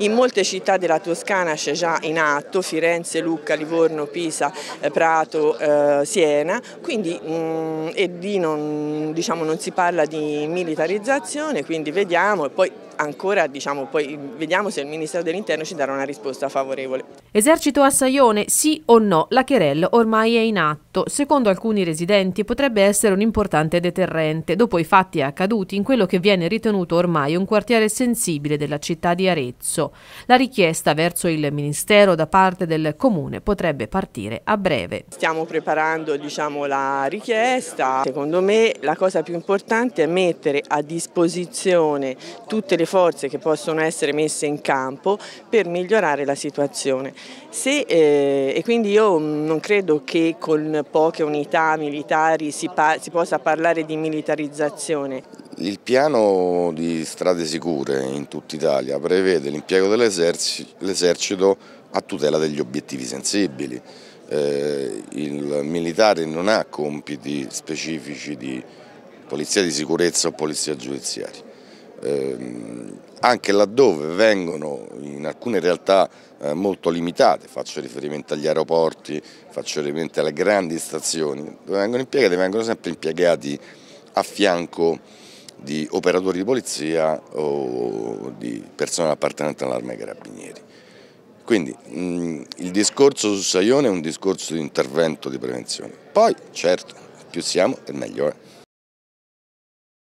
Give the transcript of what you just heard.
In molte città della Toscana c'è già in atto Firenze, Lucca, Livorno, Pisa, eh, Prato, eh, Siena, quindi mh, mm, e di non, diciamo, non si parla di militarizzazione, quindi vediamo e poi ancora diciamo, poi vediamo se il Ministero dell'Interno ci darà una risposta favorevole. Esercito a Saione, sì o no, la querella ormai è in atto. Secondo alcuni residenti potrebbe essere un importante deterrente, dopo i fatti accaduti in quello che viene ritenuto ormai un quartiere sensibile della città di Arezzo. La richiesta verso il Ministero da parte del Comune potrebbe partire a breve. Stiamo preparando diciamo, la richiesta, secondo me la cosa più importante è mettere a disposizione tutte le forze che possono essere messe in campo per migliorare la situazione. Se, eh, e quindi io mm, non credo che con poche unità militari si, si possa parlare di militarizzazione. Il piano di strade sicure in tutta Italia prevede l'impiego dell'esercito a tutela degli obiettivi sensibili. Eh, il militare non ha compiti specifici di polizia di sicurezza o polizia giudiziaria. Ehm, anche laddove vengono in alcune realtà eh, molto limitate, faccio riferimento agli aeroporti, faccio riferimento alle grandi stazioni, dove vengono impiegati, vengono sempre impiegati a fianco di operatori di polizia o di persone appartenenti all'arma dei carabinieri. Quindi mh, mm, il discorso su Saione è un discorso di intervento di prevenzione. Poi, certo, più siamo e meglio è. Eh.